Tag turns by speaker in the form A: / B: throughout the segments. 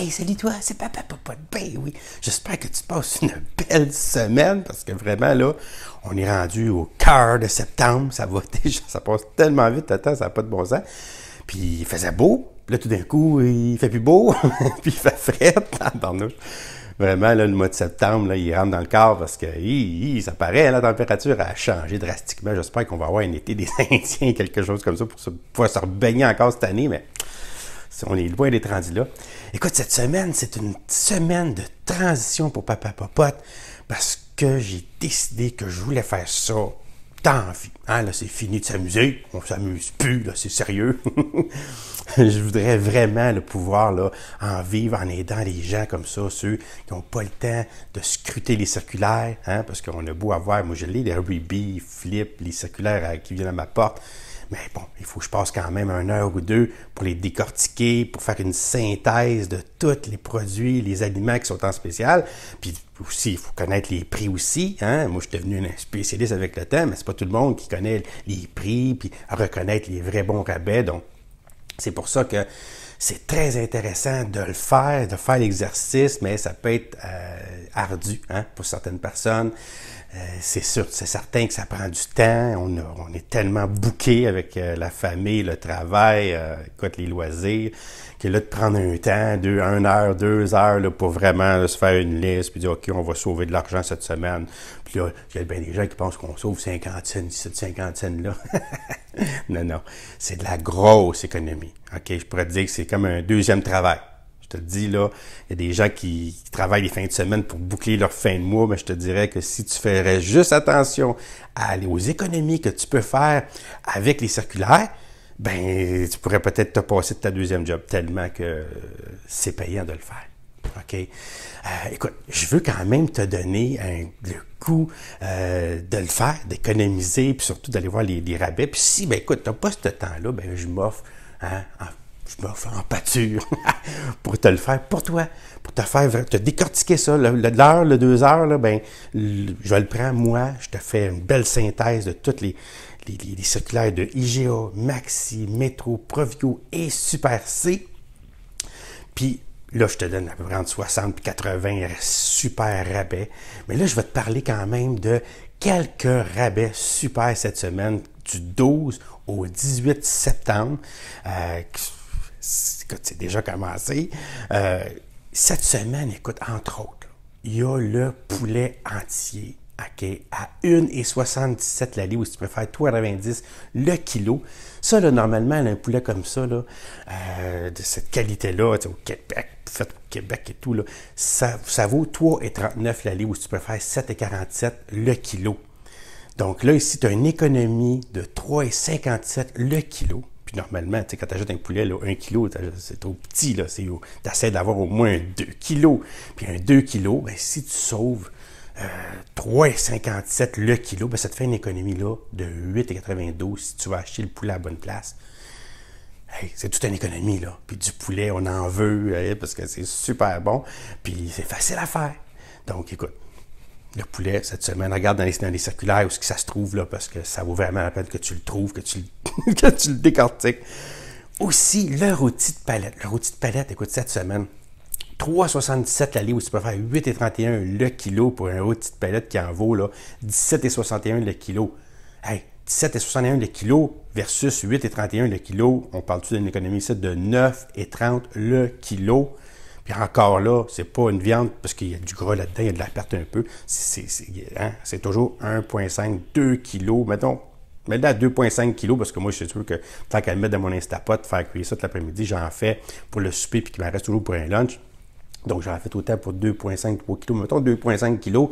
A: Hey, salut toi, c'est Papa Papa de Ben, oui. J'espère que tu passes une belle semaine parce que vraiment, là, on est rendu au cœur de septembre. Ça va déjà, ça passe tellement vite, attends, ça n'a pas de bon sens. Puis il faisait beau. Là, tout d'un coup, il fait plus beau. puis il fait frais. Vraiment, là, le mois de septembre, là, il rentre dans le cœur parce que ça paraît, hein, la température a changé drastiquement. J'espère qu'on va avoir un été des Indiens, quelque chose comme ça, pour pouvoir se rebaigner encore cette année, mais on est loin d'être rendu là. Écoute, cette semaine, c'est une semaine de transition pour Papa Popote parce que j'ai décidé que je voulais faire ça tant envie. Hein, là, c'est fini de s'amuser. On s'amuse plus, là, c'est sérieux. je voudrais vraiment le pouvoir là, en vivre en aidant les gens comme ça, ceux qui n'ont pas le temps de scruter les circulaires, hein, parce qu'on a beau avoir, moi je l'ai, les Ruby, Flip, les circulaires euh, qui viennent à ma porte mais bon, il faut que je passe quand même une heure ou deux pour les décortiquer, pour faire une synthèse de tous les produits, les aliments qui sont en spécial. Puis aussi, il faut connaître les prix aussi. Hein? Moi, je suis devenu un spécialiste avec le temps, mais c'est pas tout le monde qui connaît les prix, puis reconnaître les vrais bons rabais. Donc, c'est pour ça que c'est très intéressant de le faire, de faire l'exercice, mais ça peut être euh, ardu hein, pour certaines personnes. Euh, c'est sûr, c'est certain que ça prend du temps. On, on est tellement bouqué avec euh, la famille, le travail, euh, écoute, les loisirs, que là, de prendre un temps, deux, une heure, deux heures, là, pour vraiment se faire une liste, puis dire, OK, on va sauver de l'argent cette semaine. Puis là, il y a bien des gens qui pensent qu'on sauve cinquantaine, cette cinquantaine-là. non, non, c'est de la grosse économie. OK, je pourrais dire que c'est comme un deuxième travail je te dis, là, il y a des gens qui, travaillent les fins de semaine pour boucler leur fin de mois, mais je te dirais que si tu ferais juste attention à aller aux économies que tu peux faire avec les circulaires, ben, tu pourrais peut-être te passer de ta deuxième job tellement que c'est payant de le faire. OK? Euh, écoute, je veux quand même te donner le coup euh, de le faire, d'économiser, puis surtout d'aller voir les, rabais. Puis si, ben écoute, tu n'as pas ce temps-là, ben je m'offre hein, je me fais en pâture pour te le faire pour toi, pour te faire te décortiquer ça. L'heure, le deux heures, là, ben, le, je le prends moi, je te fais une belle synthèse de toutes les, les, circulaires de IGA, Maxi, Métro, Provio et Super C. Puis là, je te donne à peu 60 et 80 super rabais. Mais là, je vais te parler quand même de quelques rabais super cette semaine du 12 au 18 septembre. Euh, écoute, c'est déjà commencé. Euh, cette semaine, écoute, entre autres, il y a le poulet entier OK, à 1,77 la livre, ou si tu préfères 3,90 le kilo. Ça, normalement, un poulet comme ça, euh, de cette qualité-là, au Québec, fait Québec et tout, ça, vaut 3,39 la livre, ou si tu préfères 7,47 le kilo. Donc là, ici, tu as une économie de 3,57 le kilo. Puis normalement, tu quand tu achètes un poulet, là, 1 c'est trop petit, là. Tu essaies d'avoir au moins un 2 kg. Puis un 2 kg, ben, si tu sauves 3,57 euh, le kilo, ben, ça te fait une économie là, de 8,92 si tu vas acheter le poulet à bonne place. c'est toute une économie, là. Puis du poulet, on en veut, euh, parce que c'est super bon. Puis c'est facile à faire. Donc, écoute, le poulet cette semaine. Regarde dans les, circulaires où -ce que ça se trouve, là, parce que ça vaut vraiment la peine que tu le trouves, que tu, tu le décortiques. Aussi, leur rôti de palette. leur rôti de palette, écoute, cette semaine, 3,77 l'allée où tu peux faire 8,31 le kilo pour un rôti de palette qui en vaut là, 17,61 le kilo. Hey, 17,61 le kilo versus 8,31 le kilo. On parle-tu d'une économie ici de 9,30 le kilo? Puis encore là, c'est pas une viande parce qu'il y a du gras là-dedans, il y a de la perte un peu. C'est hein, toujours 1,5, 2 kilos. Mettons, mais là 2,5 kilos parce que moi, je suis sûr que tant qu'elle le dans mon Instapot, faire cuire ça tout l'après-midi, j'en fais pour le souper puis qu'il m'en reste toujours pour un lunch. Donc, j'en fais autant pour 2,5, 3 kg. Mettons 2,5 kilos,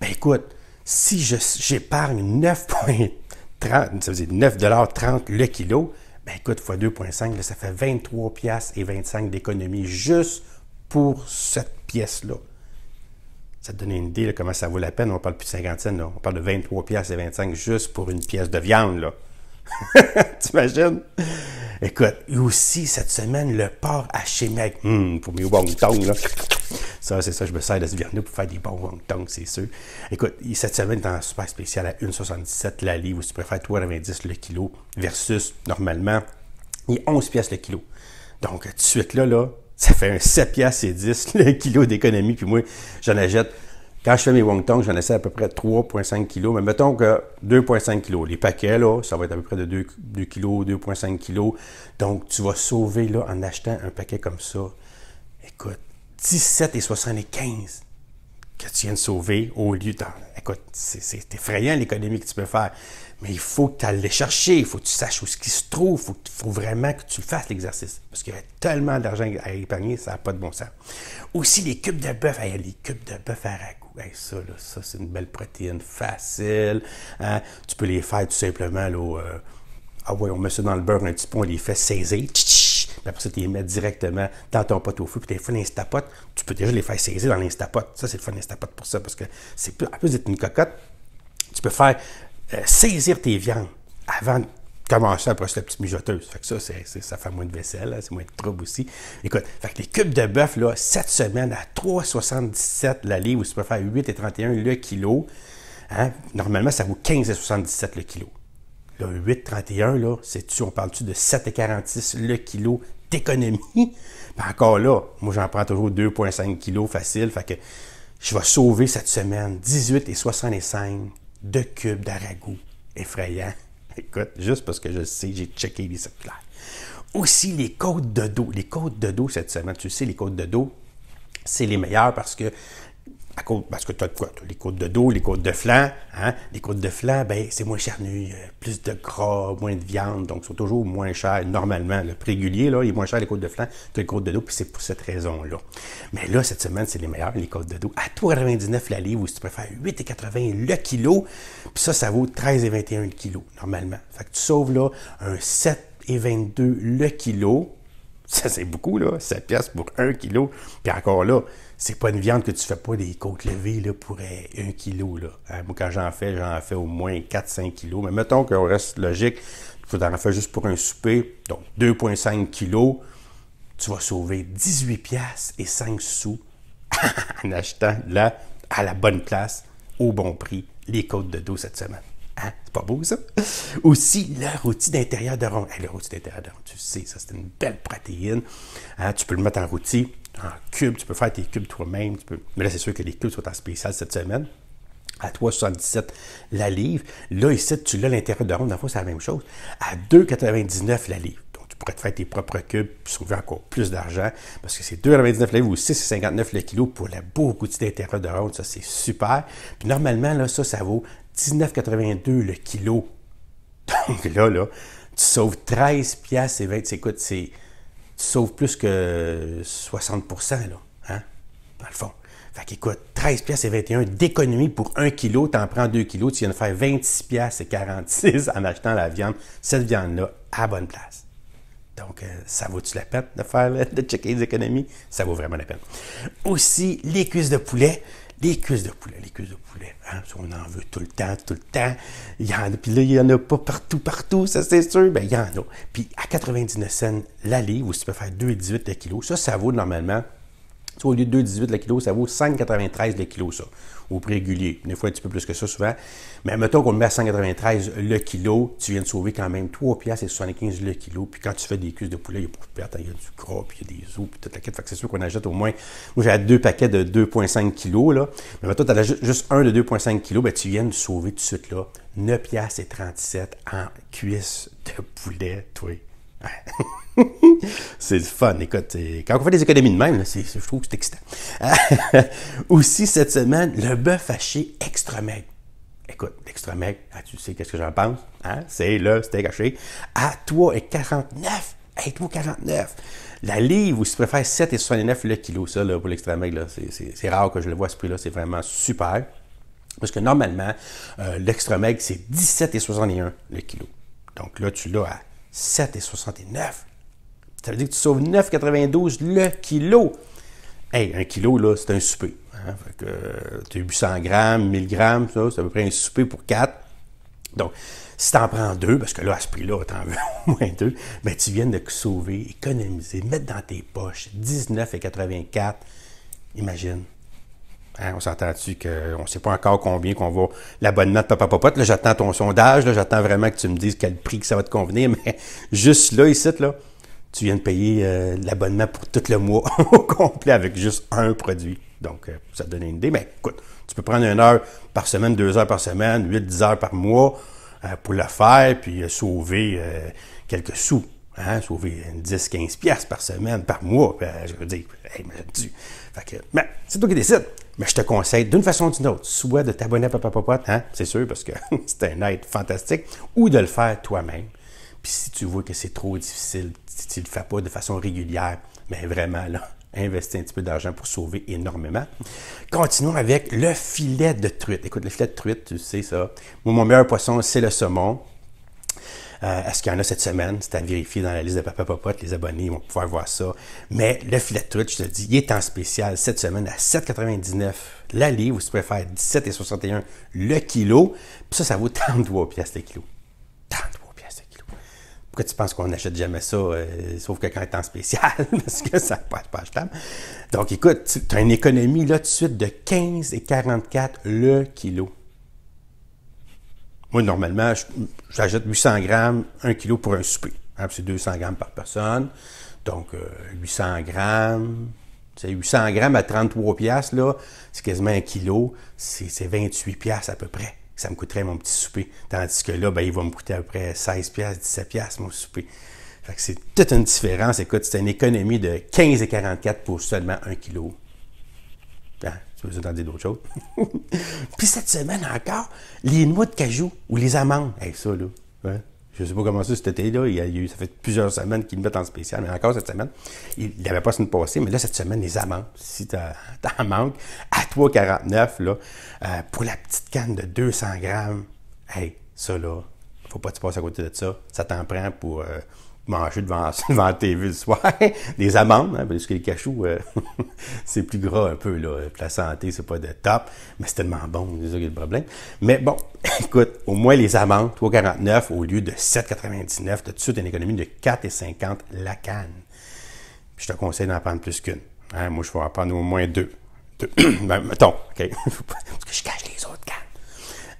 A: Ben écoute, si j'épargne 9,30, ça veut dire 9,30 le kilo, ben écoute, fois 2,5, ça fait 23 pièces et 25 d'économie juste pour cette pièce-là. Ça te donne une idée de comment ça vaut la peine. On parle plus de cinquantaine, on parle de 23 pièces et 25 juste pour une pièce de viande. Là. imagines? Écoute, aussi cette semaine, le porc haché mec. Hum, pour mes wontons, là. Ça, c'est ça, je me sers de ce viande pour faire des bons wontons, c'est sûr. Écoute, cette semaine, est en super spécial à 1,77 la livre, ou si tu préfères 3,90 le kilo, versus, normalement, il est 11 pièces le kilo. Donc, tout de suite, là, là, ça fait un 7 piastres et 10 le kilo d'économie. Puis moi, j'en achète. Quand je fais mes wontons, j'en achète à peu près 3,5 kg. Mais mettons que 2,5 kg. Les paquets, ça va être à peu près de 2, 2 kg, 2,5 kg. Donc, tu vas sauver là, en achetant un paquet comme ça. Écoute, 17,75 que tu viens de sauver au lieu de... Écoute, c'est effrayant l'économie que tu peux faire, mais il faut que tu ailles les chercher, il faut que tu saches où ce qui se trouve, il faut, vraiment que tu fasses l'exercice, parce qu'il y a tellement d'argent à épargner, ça n'a pas de bon sens. Aussi, les cubes de bœuf, les cubes de bœuf à ragoût, ça, ça c'est une belle protéine, facile, hein. tu peux les faire tout simplement, là, euh, ah ouais, on met ça dans le beurre un petit peu, on les fait saisir, Tch puis après ça, tu les mets directement dans ton pot au feu, puis tes fous l'instapote, tu peux déjà les faire saisir dans l'Instapot. Ça, c'est le fun d'Instapot pour ça, parce que c'est plus, en plus d'être une cocotte, tu peux faire euh, saisir tes viandes avant de commencer à après la petite mijoteuse. Fait que ça, ça fait moins de vaisselle, hein, c'est moins de trouble aussi. Écoute, fait que les cubes de bœuf, là, cette semaine, à 3,77 la livre, ou tu peux faire 8,31 le kilo. Hein, normalement, ça vaut 15,77 le kilo. Le 8,31, là, c'est-tu, on parle-tu de 7,46 le kilo d'économie? Ben, encore là, moi j'en prends toujours 2,5 kilos facile, fait que je vais sauver cette semaine 18,65 de cubes d'arago. Effrayant. Écoute, juste parce que je sais, j'ai checké les circulaires. Aussi les côtes de dos. Les côtes de dos cette semaine, tu sais, les côtes de dos, c'est les meilleures parce que à parce que tu as les côtes de dos, les côtes de flanc. Hein? Les côtes de flanc, ben, c'est moins charnu, euh, plus de gras, moins de viande, donc sont toujours moins cher normalement. Le régulier, là, il est moins cher les côtes de flanc que les côtes de dos, puis c'est pour cette raison-là. Mais là, cette semaine, c'est les meilleurs, les côtes de dos. À 3,99 la livre, ou si tu préfères 8,80 le kilo, puis ça, ça vaut 13,21 le kilo, normalement. Fait que tu sauves là un 7,22 le kilo ça, c'est beaucoup, là. 7 piastres pour 1 kg. Puis encore là, c'est pas une viande que tu fais pas des côtes levées là, pour 1 euh, kg. Là. Hein, moi, quand j'en fais, j'en fais au moins 4-5 kilos. Mais mettons qu'on reste logique, faut en faire juste pour un souper. Donc, 2,5 kilos. Tu vas sauver 18 pièces et 5 sous en achetant là, à la bonne place, au bon prix, les côtes de dos cette semaine. Hein? C'est pas beau, ça? Aussi, le outil d'intérieur de rond. Hey, leur d'intérieur de ronde, tu sais, ça, c'est une belle protéine. Hein? Tu peux le mettre en rôti, en cube. Tu peux faire tes cubes toi-même. Mais là, c'est sûr que les cubes sont en spécial cette semaine. À 3,77 la livre. Là, ici, tu l'as l'intérieur de rond. Dans le c'est la même chose. À 2,99 la livre. Donc, tu pourrais te faire tes propres cubes et sauver encore plus d'argent parce que c'est 2,99 la livre ou 6,59 le kilo pour le beau outil d'intérieur de rond. Ça, c'est super. Puis normalement, là, ça, ça vaut 19,82 le kilo. Donc là, là, tu sauves 13 pièces et 20, écoute, tu sauves plus que 60 là, hein, dans le fond. Fait qu'écoute, 13 pièces et 21 d'économie pour 1 kilo, tu en prends 2 kilos, tu viens de faire 26 pièces et 46 en achetant la viande, cette viande-là, à bonne place. Donc, euh, ça vaut-tu la peine de faire, de checker les économies? Ça vaut vraiment la peine. Aussi, les cuisses de poulet. Des cuisses de poulet, les cuisses de poulet. Hein? On en veut tout le temps, tout le temps. Il y en a, puis là, il n'y en a pas partout, partout, ça c'est sûr. Bien, il y en a. Puis à 99 cents la livre, tu peux faire 2,18 kg. kilo, ça, ça vaut normalement tu au lieu de 2,18 le kilo, ça vaut 5,93 le kilo, ça, au prix régulier. Des fois, un petit peu plus que ça, souvent. Mais mettons qu'on met à 193 le kilo, tu viens de sauver quand même 3 et 75 le kilo. Puis quand tu fais des cuisses de poulet, il y a de hein, Il y a du gras, puis il y a des os, puis toute la quête. Fait que c'est sûr qu'on achète au moins. Moi, j'ai deux paquets de 2,5 kg, là. Mais toi, tu as juste un de 2,5 kg, ben, tu viens de sauver tout de suite, là, 9 et 37 en cuisses de poulet, toi. c'est le fun. Écoute, quand on fait des économies de même, je trouve que c'est excitant. Aussi, cette semaine, le bœuf haché extra maigre. Écoute, l'extra ah, tu sais qu'est-ce que j'en pense? Hein? C'est là, c'était haché à 3,49 Hey, 3,49 La livre, ou si tu préfères, 7,69 le kilo, ça, pour l'extra maigre. C'est rare que je le vois à ce prix-là. C'est vraiment super. Parce que normalement, euh, l'extra maigre, c'est 17,61 le kilo. Donc là, tu l'as à 7,69. Ça veut dire que tu sauves 9,92 le kilo. Hé, un kilo, là, c'est un souper. Hein? Fait que, tu as 100 grammes, 1000 grammes, ça, c'est à peu près un souper pour 4. Donc, si tu en prends deux, parce que là, à ce prix-là, tu en veux au moins deux, ben, tu viens de sauver, économiser, mettre dans tes poches 19,84. Imagine. Hein, on s'entend-tu qu'on ne sait pas encore combien qu'on va. L'abonnement de Papa Popote, là, j'attends ton sondage, là, j'attends vraiment que tu me dises quel prix que ça va te convenir, mais juste là, ici, là, tu viens de payer euh, l'abonnement pour tout le mois au complet avec juste un produit. Donc, euh, ça te donne une idée. Mais écoute, tu peux prendre une heure par semaine, deux heures par semaine, huit, dix heures par mois euh, pour le faire, puis sauver quelques sous. Hein, sauver 10-15$ par semaine, par mois, je veux dire, mais Fait c'est toi qui décides. Mais je te conseille d'une façon ou d'une autre, soit de t'abonner à Papa Papa hein, c'est sûr, parce que c'est un aide fantastique, ou de le faire toi-même si tu vois que c'est trop difficile, si tu ne le fais pas de façon régulière, mais ben vraiment, là, investis un petit peu d'argent pour sauver énormément. Continuons avec le filet de truite. Écoute, le filet de truite, tu sais ça. Moi, mon meilleur poisson, c'est le saumon. Euh, est-ce qu'il y en a cette semaine? C'est à vérifier dans la liste de Papa Popote. Les abonnés vont pouvoir voir ça. Mais le filet de truite, je te dis, il est en spécial cette semaine à 7,99 la livre. Ou si tu préfères, 17,61 le kilo. Puis ça, ça vaut 33 pièces le kilo. Pourquoi tu penses qu'on n'achète jamais ça, euh, sauf que quand est en spécial, parce que ça n'est pas achetable. Donc, écoute, tu as une économie là de suite de 15 et 44 le kilo. Moi, normalement, j'achète 800 grammes, 1 kilo pour un souper. Hein, c'est 200 grammes par personne. Donc, 800 euh, grammes, c'est 800 grammes à 33 piastres, là, c'est quasiment un kilo, c'est 28 piastres à peu près ça me coûterait mon petit souper. Tandis que là, ben, il va me coûter à peu près 16$, 17$ mon souper. Fait que c'est toute une différence. Écoute, c'est une économie de 15,44$ pour seulement 1 kilo. Ben, tu veux entendre d'autres choses? Puis cette semaine encore, les noix de cajou ou les amandes. Hey, ça, là. Hein? Je sais pas comment ça, cet été-là, il y a eu, ça fait plusieurs semaines qu'il me met en spécial, mais encore cette semaine, il n'avait pas semaine passée, mais là, cette semaine, les amendes, si t'en manques, à 3,49, là, euh, pour la petite canne de 200 grammes, hey, ça, là, faut pas que tu passes à côté de ça. Ça t'en prend pour euh, manger devant, devant la TV le soir. Des amandes, hein, parce que les cachous, euh, c'est plus gras un peu. Là. La santé, c'est pas de top, mais c'est tellement bon, c'est ça qui est le problème. Mais bon, écoute, au moins les amandes, 3,49 au lieu de 7,99, tout de suite une économie de 4,50 la canne. Puis je te conseille d'en prendre plus qu'une. Hein. moi, je vais en prendre au moins deux. deux. Ben, mettons, OK? parce que je cache les autres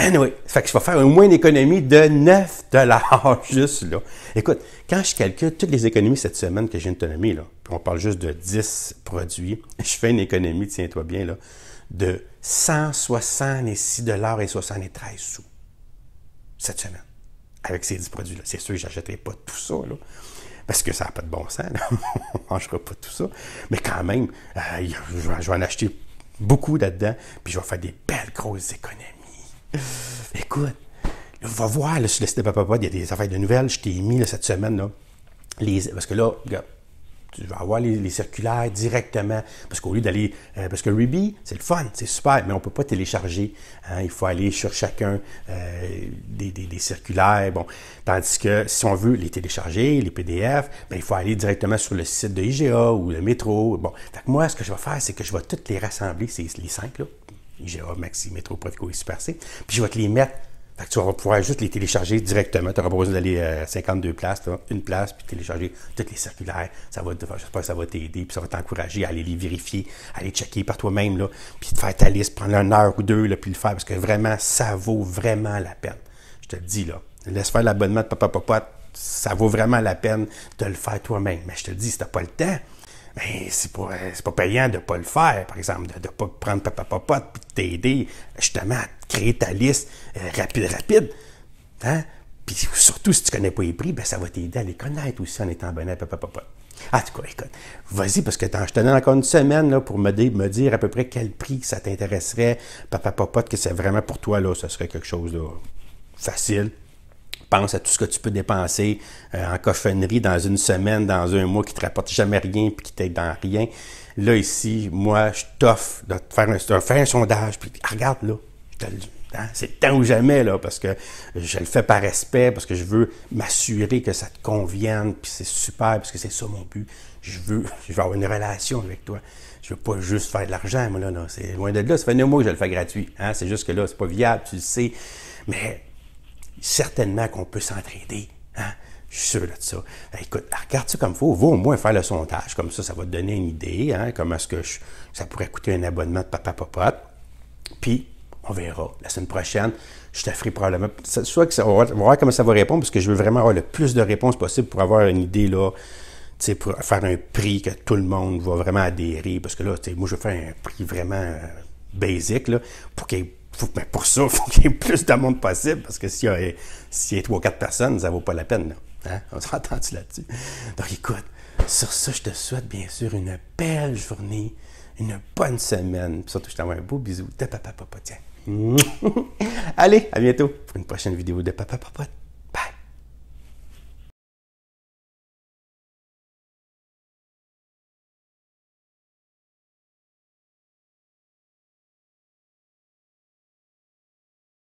A: ça fait que je vais faire au moins une de 9 juste là. Écoute, quand je calcule toutes les économies cette semaine que j'ai une économie, là, on parle juste de 10 produits, je fais une économie, tiens-toi bien, là, de 166 et 73 sous cette semaine avec ces 10 produits-là. C'est sûr que n'achèterai pas tout ça, parce que ça n'a pas de bon sens, Je on ne mangera pas tout ça. Mais quand même, euh, je vais en acheter beaucoup là-dedans, puis je vais faire des belles grosses économies. Écoute, on va voir là, sur le site de Papa il y a des affaires de nouvelles. Je t'ai mis cette semaine. Là, les, parce que là, tu vas avoir les, circulaires directement. Parce qu'au lieu d'aller. Euh, parce que Ruby, c'est le fun, c'est super, mais on ne peut pas télécharger. Hein. il faut aller sur chacun euh, des, circulaires. Bon. Tandis que si on veut les télécharger, les PDF, ben, il faut aller directement sur le site de IGA ou le métro. Bon. moi, ce que je vais faire, c'est que je vais toutes les rassembler, les cinq là IGA, oh, Maxi, Métro, Profico et Super Puis je vais te les mettre. Fait que tu vas pouvoir juste les télécharger directement. Tu n'auras pas besoin d'aller à euh, 52 places, une place, puis télécharger toutes les circulaires. Ça va, j'espère que ça va t'aider, puis ça va t'encourager à aller les vérifier, à aller checker par toi-même, là, puis de faire ta liste, prendre une heure ou deux, là, puis le faire, parce que vraiment, ça vaut vraiment la peine. Je te le dis, là. Laisse faire l'abonnement de Papa Papa, ça vaut vraiment la peine de le faire toi-même. Mais je te le dis, si tu n'as pas le temps, mais ben, c'est pas, euh, pas payant de pas le faire, par exemple, de ne pas prendre papa papa de t'aider justement à créer ta liste euh, rapide, rapide. Hein? Puis surtout, si tu connais pas les prix, ben, ça va t'aider à les connaître aussi en étant bonnet à papa papa. En tout cas, écoute, vas-y, parce que je tenais encore une semaine là, pour me, dire à peu près quel prix ça t'intéresserait, papa papa, que c'est vraiment pour toi, là, ce serait quelque chose de facile, Pense à tout ce que tu peux dépenser euh, en cochonnerie dans une semaine, dans un mois, qui te rapporte jamais rien, puis qui t'aide dans rien. Là, ici, moi, je t'offre de faire un, sondage, puis ah, regarde là, hein, C'est temps ou jamais, là, parce que je le fais par respect, parce que je veux m'assurer que ça te convienne, puis c'est super, parce que c'est ça mon but. Je veux, avoir une relation avec toi. Je veux pas juste faire de l'argent, moi, là, là. C'est loin de là. Ça fait un mois que je le fais gratuit. Hein. C'est juste que là, c'est pas viable, tu le sais. Mais certainement qu'on peut s'entraider. Hein? Je suis sûr de ça. Ben, écoute, ben, regarde ça comme il faut. Va au moins faire le sondage. Comme ça, ça va te donner une idée. Hein? Comment est-ce que ça pourrait coûter un abonnement de Papa Popote. Puis, on verra. La semaine prochaine, je te ferai probablement. Soit que ça, on va voir comment ça va répondre, parce que je veux vraiment avoir le plus de réponses possible pour avoir une idée, là, pour faire un prix que tout le monde va vraiment adhérer. Parce que là, moi, je veux faire un prix vraiment euh, basique pour qu'il mais ben, pour ça, il faut qu'il y ait plus de monde possible, parce que s'il y a, 3 ou 4 personnes, ça ne vaut pas la peine. Hein? On s'entend-tu là-dessus? Donc écoute, sur ça, je te souhaite bien sûr une belle journée, une bonne semaine. Puis surtout, je t'envoie un beau bisou de Papa Papa. Tiens. Allez, à bientôt pour une prochaine vidéo de Papa Papa.